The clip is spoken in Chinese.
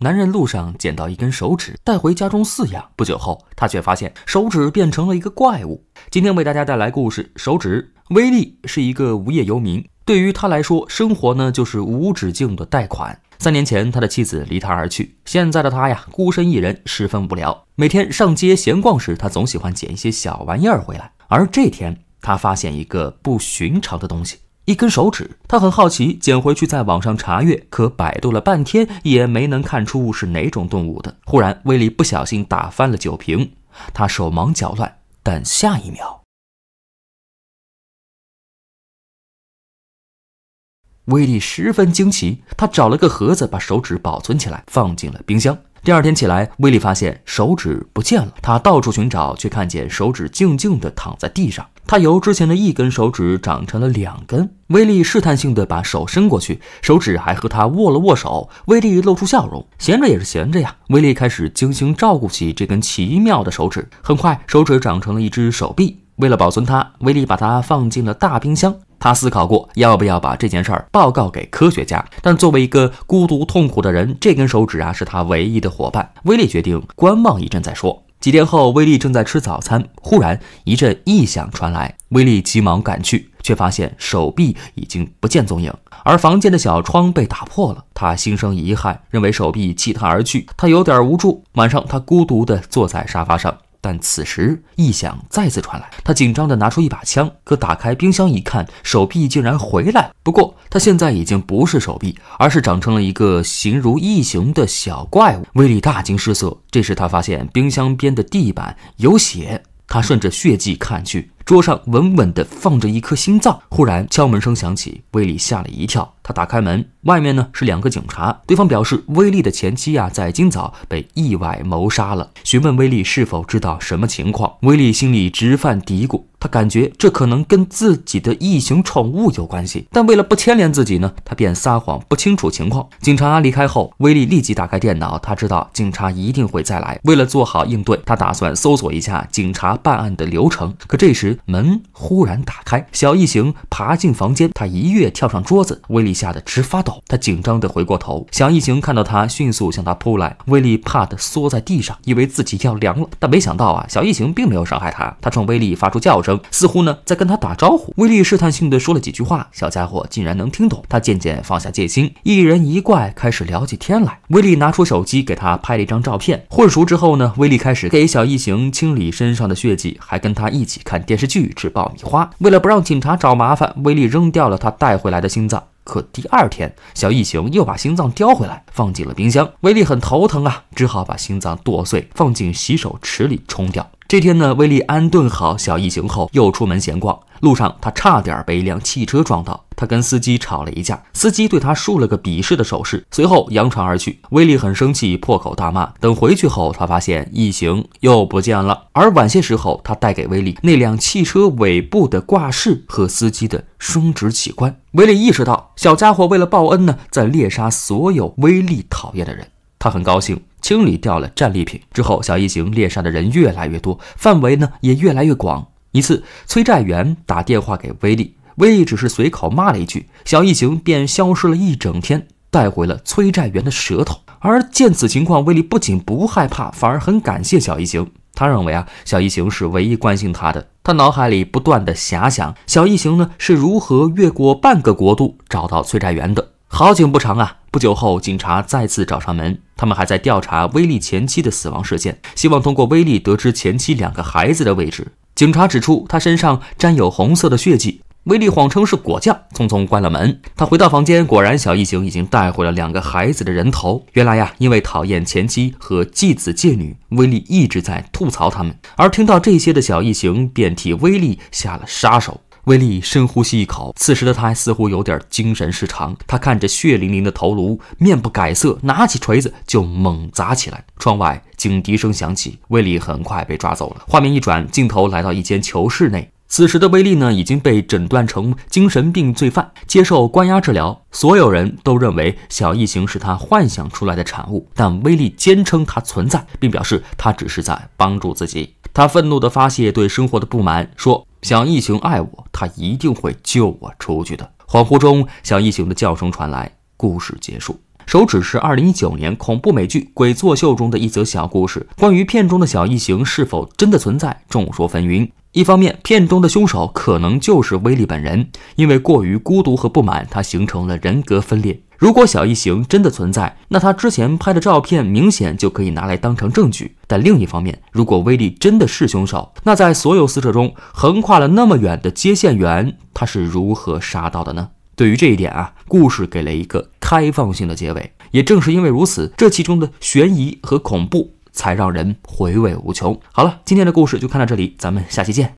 男人路上捡到一根手指，带回家中饲养。不久后，他却发现手指变成了一个怪物。今天为大家带来故事《手指》。威利是一个无业游民，对于他来说，生活呢就是无止境的贷款。三年前，他的妻子离他而去，现在的他呀，孤身一人，十分无聊。每天上街闲逛时，他总喜欢捡一些小玩意儿回来。而这天，他发现一个不寻常的东西。一根手指，他很好奇，捡回去在网上查阅，可百度了半天也没能看出是哪种动物的。忽然，威力不小心打翻了酒瓶，他手忙脚乱，但下一秒，威力十分惊奇，他找了个盒子把手指保存起来，放进了冰箱。第二天起来，威力发现手指不见了。他到处寻找，却看见手指静静的躺在地上。他由之前的一根手指长成了两根。威力试探性的把手伸过去，手指还和他握了握手。威力露出笑容，闲着也是闲着呀。威力开始精心照顾起这根奇妙的手指。很快，手指长成了一只手臂。为了保存它，威力把它放进了大冰箱。他思考过要不要把这件事儿报告给科学家，但作为一个孤独痛苦的人，这根手指啊是他唯一的伙伴。威利决定观望一阵再说。几天后，威利正在吃早餐，忽然一阵异响传来，威利急忙赶去，却发现手臂已经不见踪影，而房间的小窗被打破了。他心生遗憾，认为手臂弃他而去，他有点无助。晚上，他孤独地坐在沙发上。但此时，异响再次传来。他紧张地拿出一把枪，可打开冰箱一看，手臂竟然回来不过，他现在已经不是手臂，而是长成了一个形如异形的小怪物。威力大惊失色。这时，他发现冰箱边的地板有血。他顺着血迹看去，桌上稳稳地放着一颗心脏。忽然，敲门声响起，威利吓了一跳。他打开门，外面呢是两个警察。对方表示，威利的前妻啊，在今早被意外谋杀了。询问威利是否知道什么情况，威利心里直犯嘀咕。他感觉这可能跟自己的异形宠物有关系，但为了不牵连自己呢，他便撒谎不清楚情况。警察离开后，威利立即打开电脑。他知道警察一定会再来，为了做好应对，他打算搜索一下警察办案的流程。可这时门忽然打开，小异形爬进房间，他一跃跳上桌子，威利。吓得直发抖，他紧张地回过头，小异形看到他，迅速向他扑来。威力怕得缩在地上，以为自己要凉了，但没想到啊，小异形并没有伤害他。他冲威力发出叫声，似乎呢在跟他打招呼。威力试探性地说了几句话，小家伙竟然能听懂。他渐渐放下戒心，一人一怪开始聊起天来。威力拿出手机给他拍了一张照片。混熟之后呢，威力开始给小异形清理身上的血迹，还跟他一起看电视剧、吃爆米花。为了不让警察找麻烦，威力扔掉了他带回来的心脏。可第二天，小异形又把心脏叼回来，放进了冰箱。威力很头疼啊，只好把心脏剁碎，放进洗手池里冲掉。这天呢，威力安顿好小异形后，又出门闲逛。路上，他差点被一辆汽车撞到，他跟司机吵了一架，司机对他竖了个鄙视的手势，随后扬长而去。威力很生气，破口大骂。等回去后，他发现异形又不见了。而晚些时候，他带给威力那辆汽车尾部的挂饰和司机的生殖器官，威力意识到小家伙为了报恩呢，在猎杀所有威力讨厌的人。他很高兴。清理掉了战利品之后，小异形猎杀的人越来越多，范围呢也越来越广。一次，催债员打电话给威力，威力只是随口骂了一句，小异形便消失了一整天，带回了催债员的舌头。而见此情况，威力不仅不害怕，反而很感谢小异形。他认为啊，小异形是唯一关心他的。他脑海里不断的遐想，小异形呢是如何越过半个国度找到催债员的。好景不长啊。不久后，警察再次找上门，他们还在调查威利前妻的死亡事件，希望通过威利得知前妻两个孩子的位置。警察指出他身上沾有红色的血迹，威利谎称是果酱，匆匆关了门。他回到房间，果然小异形已经带回了两个孩子的人头。原来呀，因为讨厌前妻和继子继女，威利一直在吐槽他们，而听到这些的小异形便替威利下了杀手。威利深呼吸一口，此时的他似乎有点精神失常。他看着血淋淋的头颅，面不改色，拿起锤子就猛砸起来。窗外警笛声响起，威利很快被抓走了。画面一转，镜头来到一间囚室内。此时的威力呢已经被诊断成精神病罪犯，接受关押治疗。所有人都认为小异形是他幻想出来的产物，但威力坚称他存在，并表示他只是在帮助自己。他愤怒地发泄对生活的不满，说：“小异形爱我，他一定会救我出去的。”恍惚中，小异形的叫声传来，故事结束。手指是二零一九年恐怖美剧《鬼作秀》中的一则小故事。关于片中的小异形是否真的存在，众说纷纭。一方面，片中的凶手可能就是威力本人，因为过于孤独和不满，他形成了人格分裂。如果小异形真的存在，那他之前拍的照片明显就可以拿来当成证据。但另一方面，如果威力真的是凶手，那在所有死者中横跨了那么远的接线员，他是如何杀到的呢？对于这一点啊，故事给了一个。开放性的结尾，也正是因为如此，这其中的悬疑和恐怖才让人回味无穷。好了，今天的故事就看到这里，咱们下期见。